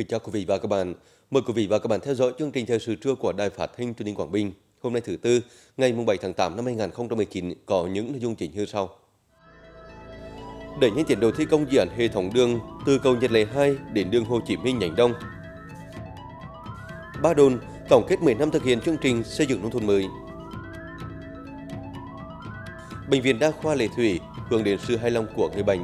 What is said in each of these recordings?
Kính chào quý vị và các bạn. Mời quý vị và các bạn theo dõi chương trình thời sự trưa của Đài Phát thanh Truyền hình Quảng Bình. Hôm nay thứ tư, ngày 7 tháng 8 năm 2019 có những nội dung chính như sau. Đẩy nhanh tiến độ thi công dự án hệ thống đường từ cầu Nhật Lệ 2 đến đường Hồ Chí Minh nhánh Đông. Ba Đồn tổng kết 10 năm thực hiện chương trình xây dựng nông thôn mới. Bệnh viện đa khoa Lệ Thủy hướng đến sự hài lòng của người bệnh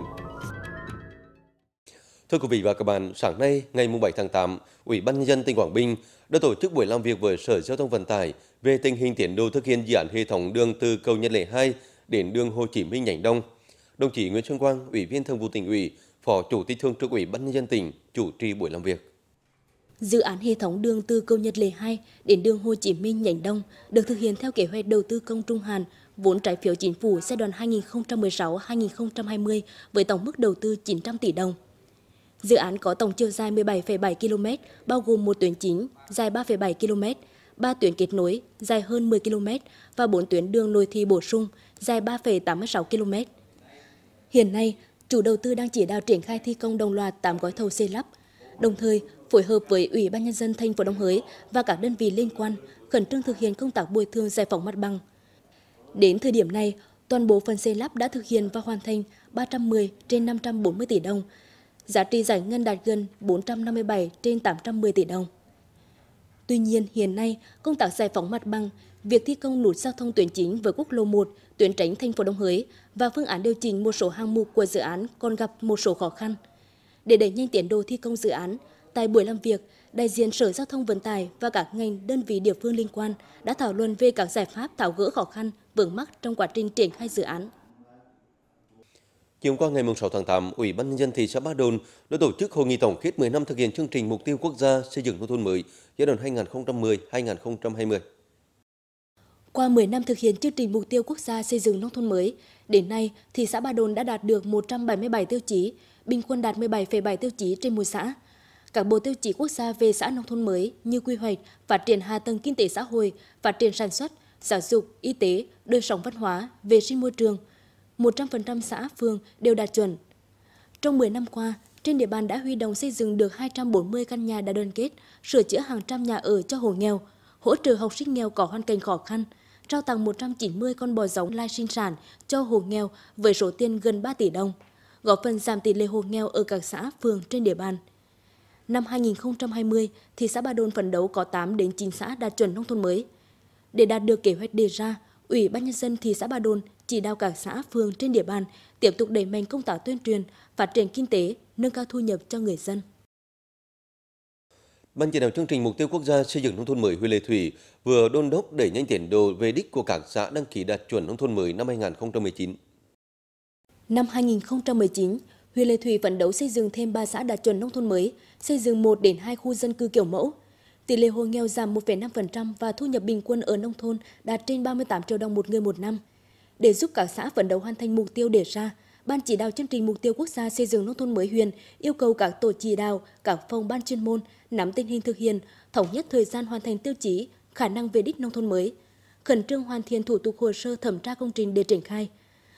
Thưa quý vị và các bạn, sáng nay ngày 7 tháng 8, Ủy ban nhân dân tỉnh Quảng Bình đã tổ chức buổi làm việc với Sở Giao thông Vận tải về tình hình tiến độ thực hiện dự án hệ thống đường từ cầu Nhật Lệ 2 đến đường Hồ Chí Minh nhánh Đông. Đồng chí Nguyễn Xuân Quang, Ủy viên Thường vụ tỉnh ủy, Phó Chủ tịch Thường trực Ủy ban nhân dân tỉnh chủ trì buổi làm việc. Dự án hệ thống đường từ cầu Nhật Lệ 2 đến đường Hồ Chí Minh nhánh Đông được thực hiện theo kế hoạch đầu tư công trung hạn vốn trái phiếu chính phủ giai đoạn 2016-2020 với tổng mức đầu tư 900 tỷ đồng. Dự án có tổng chiều dài 17,7 km, bao gồm một tuyến chính dài 3,7 km, 3 tuyến kết nối dài hơn 10 km và 4 tuyến đường nội thị bổ sung dài 3,86 km. Hiện nay, chủ đầu tư đang chỉ đạo triển khai thi công đồng loạt 8 gói thầu xây lắp, đồng thời phối hợp với Ủy ban nhân dân thành phố Đồng Hới và các đơn vị liên quan khẩn trương thực hiện công tác bồi thường giải phóng mặt bằng. Đến thời điểm này, toàn bộ phần xây lắp đã thực hiện và hoàn thành 310 trên 540 tỷ đồng, giá trị giải ngân đạt gần 457 trên 810 tỷ đồng. Tuy nhiên, hiện nay, công tác giải phóng mặt bằng, việc thi công nút giao thông tuyến chính với quốc lộ 1, tuyến tránh thành phố Đông Hới và phương án điều chỉnh một số hạng mục của dự án còn gặp một số khó khăn. Để đẩy nhanh tiến độ thi công dự án, tại buổi làm việc, đại diện Sở Giao thông Vận tải và các ngành đơn vị địa phương liên quan đã thảo luận về các giải pháp tháo gỡ khó khăn vướng mắc trong quá trình triển khai dự án. Chiều qua ngày 6 tháng 8, Ủy ban nhân dân thị xã Ba Đồn đã tổ chức hội nghị tổng kết 10 năm thực hiện chương trình mục tiêu quốc gia xây dựng nông thôn mới giai đoạn 2010-2020. Qua 10 năm thực hiện chương trình mục tiêu quốc gia xây dựng nông thôn mới, đến nay thị xã Ba Đồn đã đạt được 177 tiêu chí, bình quân đạt 17,7 tiêu chí trên mỗi xã. Các bộ tiêu chí quốc gia về xã nông thôn mới như quy hoạch, phát triển hạ tầng kinh tế xã hội, phát triển sản xuất, giáo dục, y tế, đời sống văn hóa, vệ sinh môi trường – 100% xã phường đều đạt chuẩn. Trong 10 năm qua, trên địa bàn đã huy động xây dựng được 240 căn nhà đã đơn kết, sửa chữa hàng trăm nhà ở cho hộ nghèo, hỗ trợ học sinh nghèo có hoàn cảnh khó khăn, trao tặng 190 con bò giống lai sinh sản cho hộ nghèo với số tiền gần 3 tỷ đồng, góp phần giảm tỷ lệ hộ nghèo ở các xã, phường trên địa bàn. Năm 2020, thị xã Ba Đồn phấn đấu có 8 đến 9 xã đạt chuẩn nông thôn mới. Để đạt được kế hoạch đề ra, Ủy ban nhân dân thị xã Ba Đồn chỉ đạo các xã phường trên địa bàn tiếp tục đẩy mạnh công tác tuyên truyền, phát triển kinh tế, nâng cao thu nhập cho người dân. Ban chỉ đạo chương trình mục tiêu quốc gia xây dựng nông thôn mới huyện Lệ Thủy vừa đôn đốc đẩy nhanh tiến độ về đích của các xã đăng ký đạt chuẩn nông thôn mới năm 2019. Năm 2019, huyện Lệ Thủy phấn đấu xây dựng thêm 3 xã đạt chuẩn nông thôn mới, xây dựng 1 đến 2 khu dân cư kiểu mẫu. Tỷ lệ hộ nghèo giảm 1,5% và thu nhập bình quân ở nông thôn đạt trên 38 triệu đồng một người một năm. Để giúp cả xã phấn đấu hoàn thành mục tiêu đề ra, Ban chỉ đạo chương trình mục tiêu quốc gia xây dựng nông thôn mới huyện yêu cầu các tổ chỉ đạo, các phòng ban chuyên môn nắm tình hình thực hiện, thống nhất thời gian hoàn thành tiêu chí, khả năng về đích nông thôn mới, khẩn trương hoàn thiện thủ tục hồ sơ thẩm tra công trình để triển khai.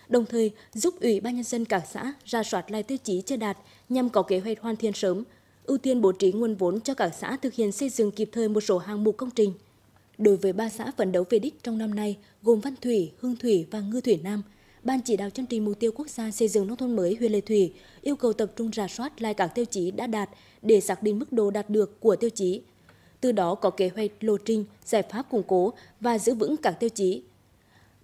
Đồng thời, giúp Ủy ban nhân dân các xã ra soát lại tiêu chí chưa đạt nhằm có kế hoạch hoàn thiện sớm, ưu tiên bố trí nguồn vốn cho các xã thực hiện xây dựng kịp thời một số hạng mục công trình. Đối với ba xã phấn đấu về đích trong năm nay gồm Văn Thủy, Hương Thủy và Ngư Thủy Nam, Ban chỉ đạo chương trình mục tiêu quốc gia xây dựng nông thôn mới huyện Lệ Thủy yêu cầu tập trung rà soát lại các tiêu chí đã đạt để xác định mức độ đạt được của tiêu chí. Từ đó có kế hoạch lộ trình, giải pháp củng cố và giữ vững các tiêu chí.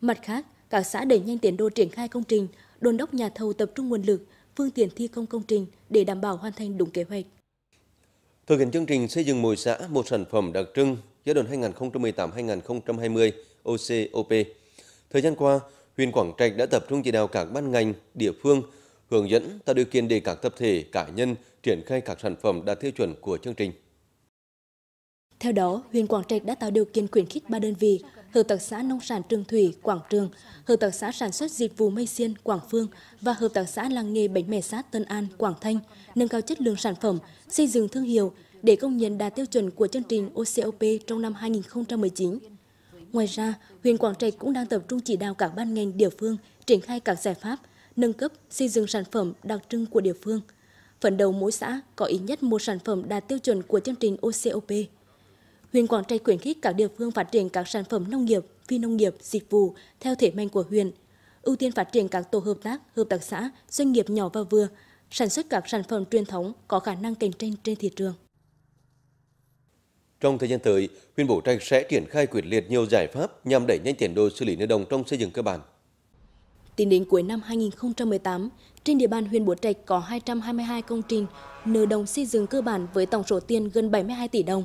Mặt khác, các xã đẩy nhanh tiến độ triển khai công trình, đôn đốc nhà thầu tập trung nguồn lực, phương tiện thi công công trình để đảm bảo hoàn thành đúng kế hoạch. Thực hiện chương trình xây dựng mỗi xã một sản phẩm đặc trưng giai đoạn 2018-2020 OCOP. Thời gian qua, huyện Quảng Trạch đã tập trung chỉ đạo các ban ngành, địa phương hướng dẫn tạo điều kiện để các tập thể, cá nhân triển khai các sản phẩm đạt tiêu chuẩn của chương trình. Theo đó, huyện Quảng Trạch đã tạo điều kiện khuyến khích ba đơn vị, hợp tác xã nông sản Trường Thủy Quảng Trường, hợp tác xã sản xuất dịch vụ mây xiên Quảng Phương và hợp tác xã làng nghề bánh mè sát Tân An Quảng Thanh nâng cao chất lượng sản phẩm, xây dựng thương hiệu, để công nhận đạt tiêu chuẩn của chương trình OCOP trong năm 2019. Ngoài ra, huyện Quảng Trạch cũng đang tập trung chỉ đạo các ban ngành địa phương triển khai các giải pháp, nâng cấp, xây dựng sản phẩm đặc trưng của địa phương. Phần đầu mỗi xã có ít nhất một sản phẩm đạt tiêu chuẩn của chương trình OCOP. Huyện Quảng Trạch khuyến khích các địa phương phát triển các sản phẩm nông nghiệp, phi nông nghiệp, dịch vụ theo thể mạnh của huyện, ưu tiên phát triển các tổ hợp tác, hợp tác xã, doanh nghiệp nhỏ và vừa, sản xuất các sản phẩm truyền thống có khả năng cạnh tranh trên thị trường. Trong thời gian tới, huyện Vũ Trạch sẽ triển khai quyết liệt nhiều giải pháp nhằm đẩy nhanh tiến độ xử lý nợ đồng trong xây dựng cơ bản. Tính đến cuối năm 2018, trên địa bàn huyện Bố Trạch có 222 công trình nợ đồng xây dựng cơ bản với tổng số tiền gần 72 tỷ đồng.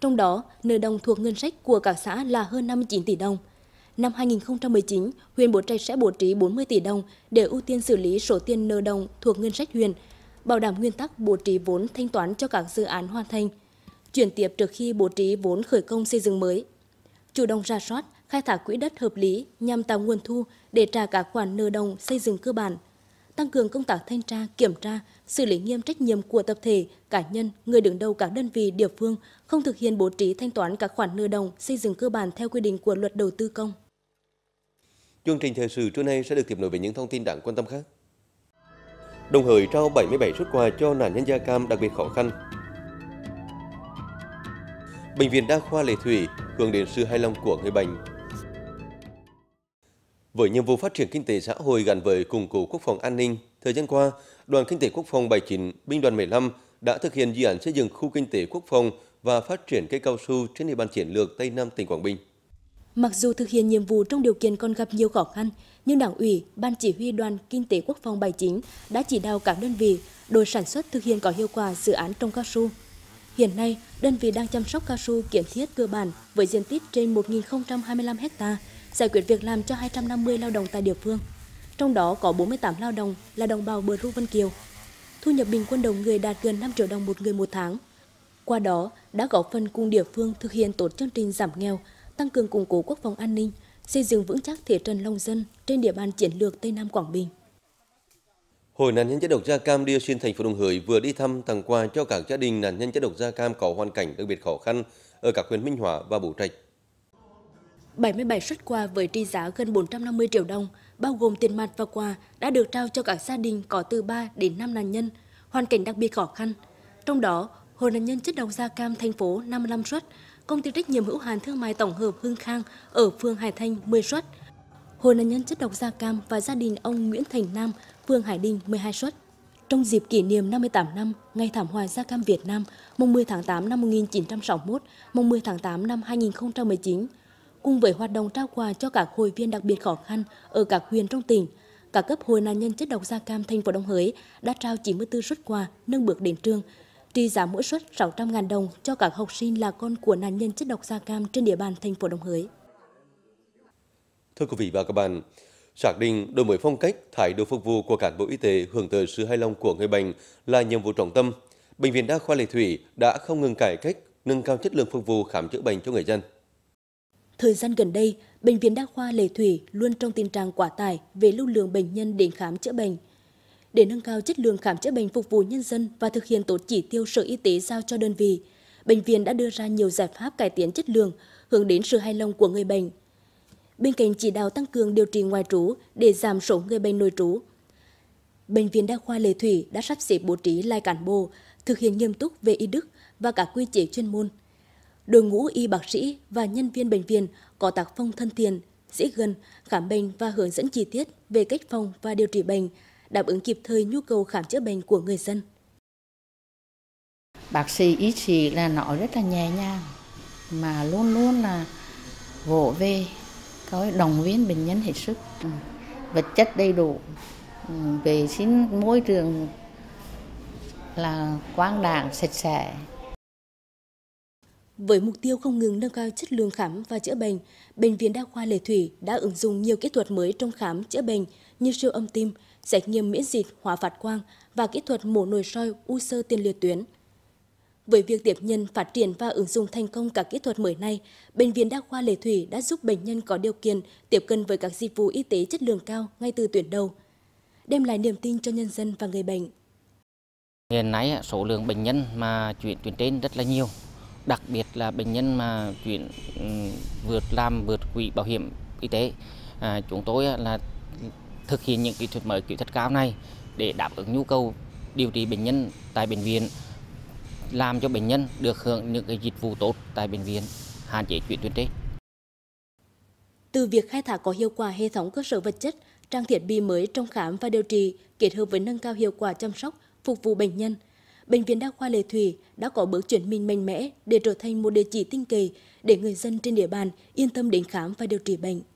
Trong đó, nợ đồng thuộc ngân sách của cả xã là hơn 59 tỷ đồng. Năm 2019, huyện Bố Trạch sẽ bố trí 40 tỷ đồng để ưu tiên xử lý số tiền nợ đồng thuộc ngân sách huyện, bảo đảm nguyên tắc bố trí vốn thanh toán cho các dự án hoàn thành – chuyển tiếp trước khi bố trí vốn khởi công xây dựng mới. Chủ động ra soát, khai thác quỹ đất hợp lý nhằm tạo nguồn thu để trả các khoản nợ đồng xây dựng cơ bản, tăng cường công tác thanh tra, kiểm tra, xử lý nghiêm trách nhiệm của tập thể, cá nhân, người đứng đầu các đơn vị địa phương không thực hiện bố trí thanh toán các khoản nợ đồng xây dựng cơ bản theo quy định của luật đầu tư công. Chương trình thời sự trưa nay sẽ được tiếp nối với những thông tin đáng quan tâm khác. Đồng thời trao 77 xuất quà cho nạn nhân da cam đặc biệt khó khăn Bệnh viện Đa khoa Lệ Thủy hướng đến sự hài lòng của người bệnh. Với nhiệm vụ phát triển kinh tế xã hội gắn với củng cố quốc phòng an ninh, thời gian qua, Đoàn Kinh tế Quốc phòng 79, Binh đoàn 15 đã thực hiện dự án xây dựng khu kinh tế quốc phòng và phát triển cây cao su trên địa bàn chiến lược Tây Nam tỉnh Quảng Bình. Mặc dù thực hiện nhiệm vụ trong điều kiện còn gặp nhiều khó khăn, nhưng Đảng ủy, Ban Chỉ huy Đoàn Kinh tế Quốc phòng 79 đã chỉ đạo các đơn vị, đội sản xuất thực hiện có hiệu quả dự án trồng cao su, Hiện nay, đơn vị đang chăm sóc cao su kiến thiết cơ bản với diện tích trên 1.025 ha, giải quyết việc làm cho 250 lao động tại địa phương. Trong đó có 48 lao động là đồng bào Bờ Ru Vân Kiều. Thu nhập bình quân đầu người đạt gần 5 triệu đồng một người một tháng. Qua đó, đã góp phần cùng địa phương thực hiện tốt chương trình giảm nghèo, tăng cường củng cố quốc phòng an ninh, xây dựng vững chắc thể trận lòng dân trên địa bàn chiến lược Tây Nam Quảng Bình. Hội nạn nhân chất độc da cam điêu dioxin thành phố Đồng Hới vừa đi thăm tặng quà cho các gia đình nạn nhân chất độc da cam có hoàn cảnh đặc biệt khó khăn ở các huyện Minh Hóa và Bố Trạch. 77 xuất quà với trị giá gần 450 triệu đồng, bao gồm tiền mặt và quà đã được trao cho các gia đình có từ 3 đến 5 nạn nhân hoàn cảnh đặc biệt khó khăn. Trong đó, Hội nạn nhân chất độc da cam thành phố 55 suất, công ty trách nhiệm hữu hạn thương mại tổng hợp Hưng Khang ở phường Hải Thanh 10 suất, Hội nạn nhân chất độc da cam và gia đình ông Nguyễn Thành Nam phường Hải Đinh 12 suất. Trong dịp kỷ niệm 58 năm Ngày Thảm họa da cam Việt Nam mùng 10 tháng 8 năm 1961, mùng 10 tháng 8 năm 2019, cùng với hoạt động trao quà cho các hội viên đặc biệt khó khăn ở các huyện trong tỉnh, các cấp hội nạn nhân chất độc da cam thành phố Đồng Hới đã trao 94 suất quà nâng bước đến trường, trị giá mỗi suất 600.000 đồng cho các học sinh là con của nạn nhân chất độc da cam trên địa bàn thành phố Đồng Hới. Thưa quý vị và các bạn, Xác định đổi mới phong cách, thái độ phục vụ của cán bộ y tế hưởng tới sự hài lòng của người bệnh là nhiệm vụ trọng tâm. Bệnh viện Đa khoa Lệ Thủy đã không ngừng cải cách, nâng cao chất lượng phục vụ khám chữa bệnh cho người dân. Thời gian gần đây, bệnh viện Đa khoa Lệ Thủy luôn trong tình trạng quá tải về lưu lượng bệnh nhân đến khám chữa bệnh. Để nâng cao chất lượng khám chữa bệnh phục vụ nhân dân và thực hiện tốt chỉ tiêu Sở Y tế giao cho đơn vị, bệnh viện đã đưa ra nhiều giải pháp cải tiến chất lượng, hướng đến sự hài lòng của người bệnh bên cạnh chỉ đạo tăng cường điều trị ngoại trú để giảm số người bệnh nội trú. Bệnh viện Đa khoa Lệ Thủy đã sắp xếp bố trí lại cán bộ, thực hiện nghiêm túc về y đức và cả quy chế chuyên môn. Đội ngũ y bác sĩ và nhân viên bệnh viện có tác phong thân thiện, dễ gần, khám bệnh và hướng dẫn chi tiết về cách phòng và điều trị bệnh, đáp ứng kịp thời nhu cầu khám chữa bệnh của người dân. Bác sĩ y sĩ là nói rất là nhẹ nhàng mà luôn luôn là vỗ về thôi đồng viên bệnh nhân hết sức ừ. vật chất đầy đủ ừ, vệ sinh môi trường là quang đảng sạch sẽ với mục tiêu không ngừng nâng cao chất lượng khám và chữa bệnh, Bệnh viện Đa khoa Lệ Thủy đã ứng dụng nhiều kỹ thuật mới trong khám chữa bệnh như siêu âm tim, xét nghiệm miễn dịch, hóa phạt quang và kỹ thuật mổ nồi soi u sơ tiền liệt tuyến – với việc tiếp nhận, phát triển và ứng dụng thành công các kỹ thuật mới này, Bệnh viện Đa khoa Lệ Thủy đã giúp bệnh nhân có điều kiện tiếp cận với các dịch vụ y tế chất lượng cao ngay từ tuyển đầu, đem lại niềm tin cho nhân dân và người bệnh. Hiện nay số lượng bệnh nhân mà chuyển tuyến trên rất là nhiều, đặc biệt là bệnh nhân mà chuyển ừ, vượt làm vượt quỹ bảo hiểm y tế. À, chúng tôi là thực hiện những kỹ thuật mới kỹ thuật cao này để đáp ứng nhu cầu điều trị bệnh nhân tại bệnh viện làm cho bệnh nhân được hưởng những cái dịch vụ tốt tại bệnh viện, hạn chế chuyện tuyến trên. Từ việc khai thác có hiệu quả hệ thống cơ sở vật chất, trang thiết bị mới trong khám và điều trị, kết hợp với nâng cao hiệu quả chăm sóc, phục vụ bệnh nhân, Bệnh viện Đa khoa Lệ Thủy đã có bước chuyển mình mạnh mẽ để trở thành một địa chỉ tinh kỳ để người dân trên địa bàn yên tâm đến khám và điều trị bệnh.